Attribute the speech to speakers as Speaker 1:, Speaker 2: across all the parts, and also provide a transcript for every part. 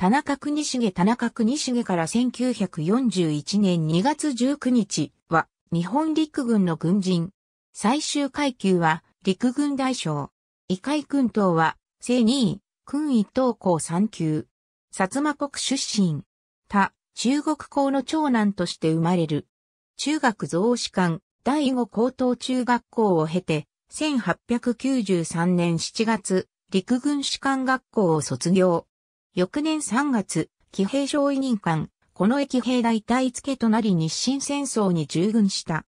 Speaker 1: 田中国重田中国重から1941年2月19日は日本陸軍の軍人。最終階級は陸軍大将。異界軍等は正2位、軍一等校3級。薩摩国出身。他、中国校の長男として生まれる。中学増士官、第五高等中学校を経て、1893年7月、陸軍士官学校を卒業。翌年3月、騎兵省委任官、この駅兵大隊付となり日清戦争に従軍した。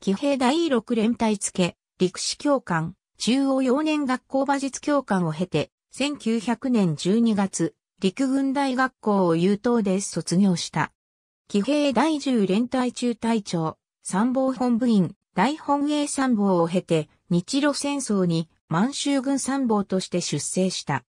Speaker 1: 騎兵第6連隊付、陸士教官、中央幼年学校馬術教官を経て、1900年12月、陸軍大学校を優等で卒業した。騎兵第10連隊中隊長、参謀本部員、大本営参謀を経て、日露戦争に満州軍参謀として出征した。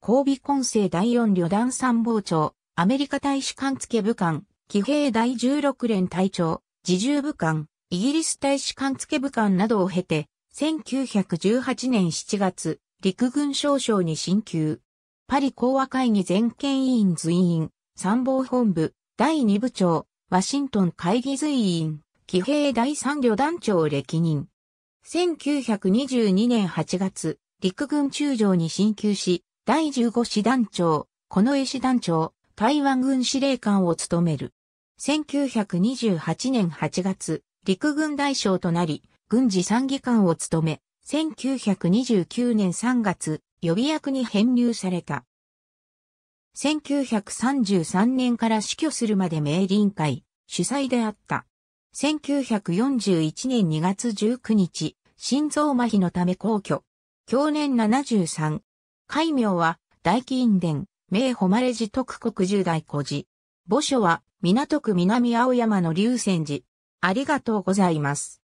Speaker 1: 交尾根性第4旅団参謀長、アメリカ大使館付部官、騎兵第16連隊長、自重部官、イギリス大使館付部官などを経て、1918年7月、陸軍少将に進級。パリ講和会議全権委員随員、参謀本部、第2部長、ワシントン会議随員、騎兵第3旅団長歴任。1922年8月、陸軍中将に進級し、第15師団長、この衛師団長、台湾軍司令官を務める。1928年8月、陸軍大将となり、軍事参議官を務め、1929年3月、予備役に編入された。1933年から死去するまで名林会、主催であった。1941年2月19日、心臓麻痺のため皇居。去年73、戒名は、大金殿、名誉寺徳国十代古寺。墓所は、港区南青山の龍泉寺。ありがとうございます。